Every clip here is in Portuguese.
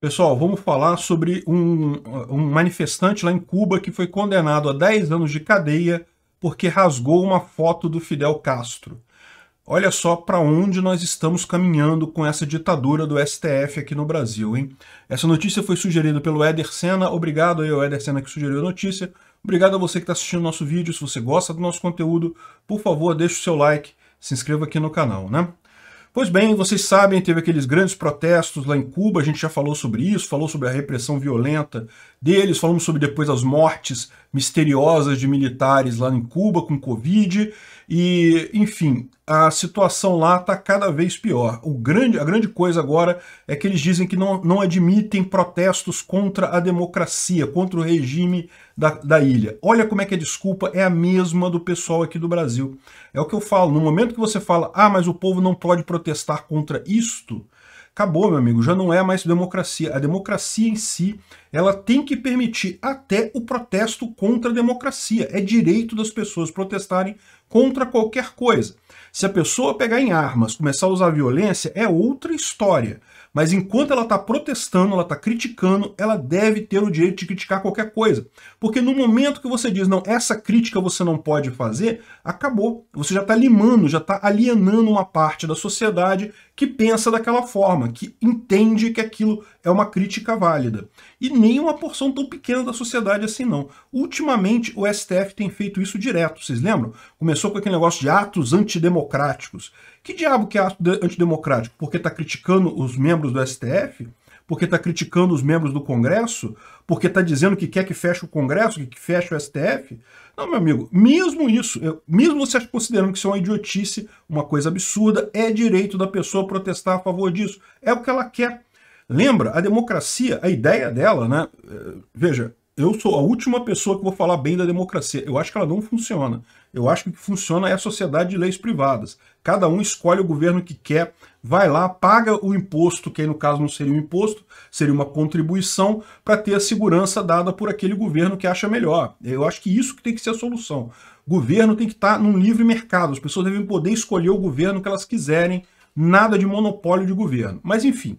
Pessoal, vamos falar sobre um, um, manifestante lá em Cuba que foi condenado a 10 anos de cadeia porque rasgou uma foto do Fidel Castro. Olha só para onde nós estamos caminhando com essa ditadura do STF aqui no Brasil, hein? Essa notícia foi sugerida pelo Éder Senna. Obrigado aí ao Éder Senna que sugeriu a notícia. Obrigado a você que está assistindo nosso vídeo. Se você gosta do nosso conteúdo, por favor, deixe o seu like, se inscreva aqui no canal, né? Pois bem, vocês sabem, teve aqueles grandes protestos lá em Cuba, a gente já falou sobre isso, falou sobre a repressão violenta deles, falamos sobre depois as mortes misteriosas de militares lá em Cuba com Covid, e enfim, a situação lá está cada vez pior. O grande, a grande coisa agora é que eles dizem que não, não admitem protestos contra a democracia, contra o regime da, da ilha. Olha como é que a desculpa é a mesma do pessoal aqui do Brasil. É o que eu falo, no momento que você fala, ah, mas o povo não pode protestar contra isto, acabou, meu amigo, já não é mais democracia. A democracia em si ela tem que permitir até o protesto contra a democracia. É direito das pessoas protestarem contra qualquer coisa. Se a pessoa pegar em armas, começar a usar violência, é outra história. Mas enquanto ela está protestando, ela está criticando, ela deve ter o direito de criticar qualquer coisa. Porque no momento que você diz, não, essa crítica você não pode fazer, acabou. Você já está limando, já está alienando uma parte da sociedade que pensa daquela forma, que entende que aquilo é uma crítica válida e nem uma porção tão pequena da sociedade assim não. Ultimamente o STF tem feito isso direto, vocês lembram? Começou com aquele negócio de atos antidemocráticos. Que diabo que é ato antidemocrático? Porque está criticando os membros do STF? Porque está criticando os membros do Congresso? Porque está dizendo que quer que feche o Congresso, que, que feche o STF? Não, meu amigo, mesmo isso, mesmo você considerando que isso é uma idiotice, uma coisa absurda, é direito da pessoa protestar a favor disso. É o que ela quer. Lembra, a democracia, a ideia é. dela, né? É, veja, eu sou a última pessoa que vou falar bem da democracia. Eu acho que ela não funciona. Eu acho que o que funciona é a sociedade de leis privadas. Cada um escolhe o governo que quer, vai lá, paga o imposto, que aí no caso não seria um imposto, seria uma contribuição para ter a segurança dada por aquele governo que acha melhor. Eu acho que isso que tem que ser a solução. O governo tem que estar tá num livre mercado, as pessoas devem poder escolher o governo que elas quiserem, nada de monopólio de governo. Mas enfim,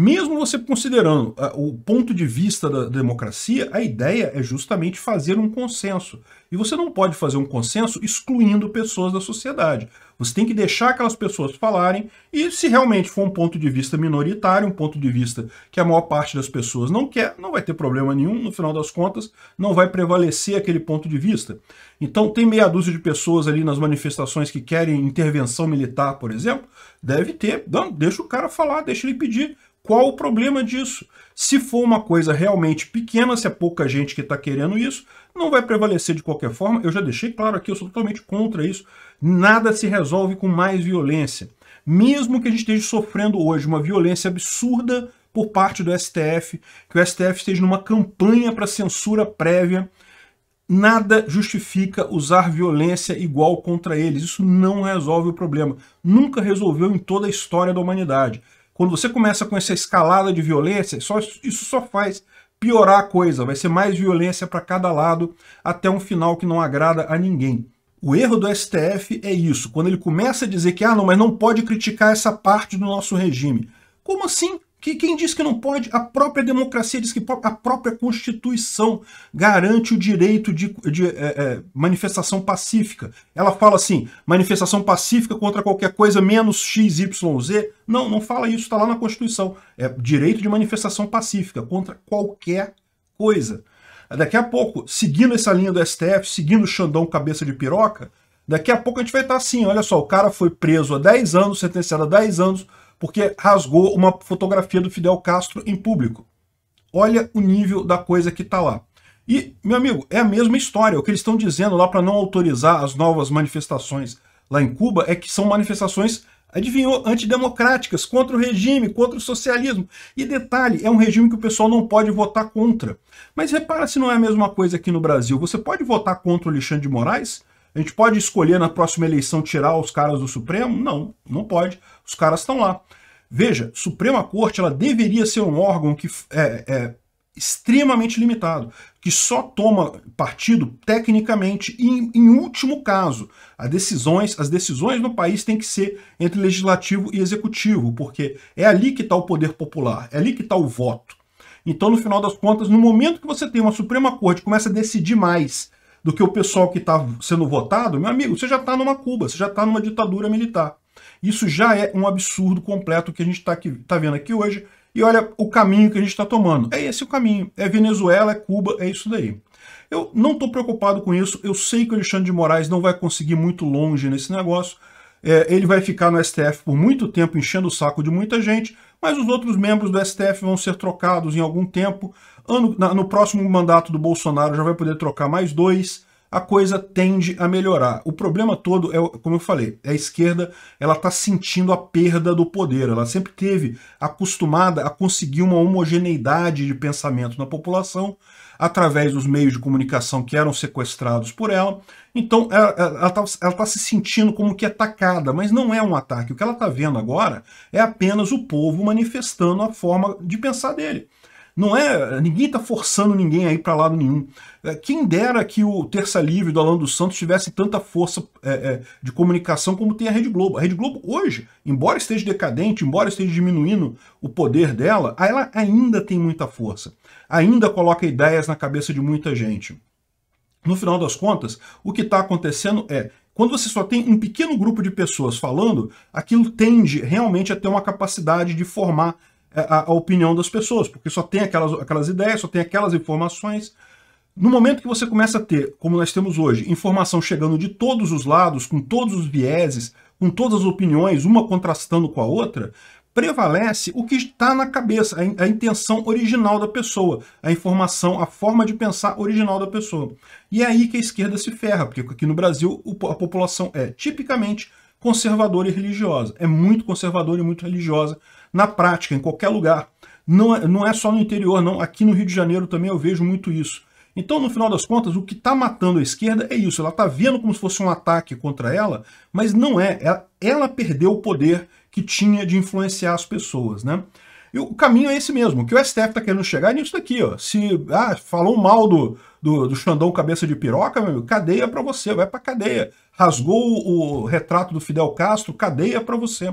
mesmo você considerando ah, o ponto de vista da democracia, a ideia é justamente fazer um consenso e você não pode fazer um consenso excluindo pessoas da sociedade. Você tem que deixar aquelas pessoas falarem e se realmente for um ponto de vista minoritário, um ponto de vista que a maior parte das pessoas não quer, não vai ter problema nenhum, no final das contas, não vai prevalecer aquele ponto de vista. Então tem meia dúzia de pessoas ali nas manifestações que querem intervenção militar, por exemplo, deve ter, não, deixa o cara falar, deixa ele pedir qual o problema disso. Se for uma coisa realmente pequena, se é pouca gente que está querendo isso, não vai prevalecer de qualquer forma. Eu já deixei claro aqui, eu sou totalmente contra isso. Nada se resolve com mais violência. Mesmo que a gente esteja sofrendo hoje uma violência absurda por parte do STF, que o STF esteja numa campanha para censura prévia, Nada justifica usar violência igual contra eles. Isso não resolve o problema. Nunca resolveu em toda a história da humanidade. Quando você começa com essa escalada de violência, só, isso só faz piorar a coisa, vai ser mais violência para cada lado até um final que não agrada a ninguém. O erro do STF é isso, quando ele começa a dizer que ah, não, mas não pode criticar essa parte do nosso regime. Como assim? Que quem diz que não pode? A própria democracia diz que a própria Constituição garante o direito de, de é, é, manifestação pacífica. Ela fala assim: manifestação pacífica contra qualquer coisa menos x, y, z. Não, não fala isso, está lá na Constituição. É direito de manifestação pacífica contra qualquer coisa. Daqui a pouco, seguindo essa linha do STF, seguindo o Xandão cabeça de piroca, daqui a pouco a gente vai estar assim: olha só, o cara foi preso há 10 anos, sentenciado a 10 anos porque rasgou uma fotografia do Fidel Castro em público. Olha o nível da coisa que está lá. E, meu amigo, é a mesma história. O que eles estão dizendo lá para não autorizar as novas manifestações lá em Cuba é que são manifestações, adivinhou, antidemocráticas, contra o regime, contra o socialismo. E detalhe, é um regime que o pessoal não pode votar contra. Mas repara se não é a mesma coisa aqui no Brasil. Você pode votar contra o Alexandre de Moraes, a gente pode escolher na próxima eleição tirar os caras do Supremo? Não, não pode. Os caras estão lá. Veja, Suprema Corte ela deveria ser um órgão que é, é extremamente limitado, que só toma partido tecnicamente e, em último caso, as decisões, as decisões no país têm que ser entre legislativo e executivo, porque é ali que está o poder popular, é ali que está o voto. Então, no final das contas, no momento que você tem uma Suprema Corte começa a decidir mais do que o pessoal que está sendo votado, meu amigo, você já está numa Cuba, você já está numa ditadura militar. Isso já é um absurdo completo que a gente está tá vendo aqui hoje. E olha o caminho que a gente está tomando. É esse o caminho. É Venezuela, é Cuba, é isso daí. Eu não estou preocupado com isso. Eu sei que o Alexandre de Moraes não vai conseguir muito longe nesse negócio é, ele vai ficar no STF por muito tempo enchendo o saco de muita gente, mas os outros membros do STF vão ser trocados em algum tempo. Ano, na, no próximo mandato do Bolsonaro já vai poder trocar mais dois a coisa tende a melhorar. O problema todo é, como eu falei, é a esquerda ela está sentindo a perda do poder. Ela sempre teve acostumada a conseguir uma homogeneidade de pensamento na população através dos meios de comunicação que eram sequestrados por ela. Então ela está tá se sentindo como que atacada, mas não é um ataque. O que ela está vendo agora é apenas o povo manifestando a forma de pensar dele. Não é, ninguém está forçando ninguém aí para lado nenhum. É, quem dera que o Terça Livre do Alan dos Santos tivesse tanta força é, é, de comunicação como tem a Rede Globo. A Rede Globo hoje, embora esteja decadente, embora esteja diminuindo o poder dela, ela ainda tem muita força. Ainda coloca ideias na cabeça de muita gente. No final das contas, o que está acontecendo é quando você só tem um pequeno grupo de pessoas falando, aquilo tende realmente a ter uma capacidade de formar é, a, a, opinião das pessoas, porque só tem aquelas, aquelas ideias, só tem aquelas informações. No momento que você começa a ter, como nós temos hoje, informação chegando de todos os lados, com todos os vieses, com todas as opiniões, uma contrastando com a outra, prevalece o que está na cabeça, a, intenção original da pessoa, a informação, a forma de pensar original da pessoa. E é aí que a esquerda se ferra, porque aqui no Brasil a população é tipicamente conservadora e religiosa, é muito conservadora e muito religiosa na prática, em qualquer lugar. Não é, não é só no interior, não. Aqui no Rio de Janeiro também eu vejo muito isso. Então, no final das contas, o que está matando a esquerda é isso. Ela está vendo como se fosse um ataque contra ela, mas não é. Ela, é, ela perdeu o poder que tinha de influenciar as pessoas, né? E o caminho é esse mesmo, que o STF está querendo chegar é nisso daqui, ó. Se ah, falou mal do, do, do Xandão cabeça de piroca, meu, cadeia para você, vai para cadeia. Rasgou o retrato do Fidel Castro, cadeia para você.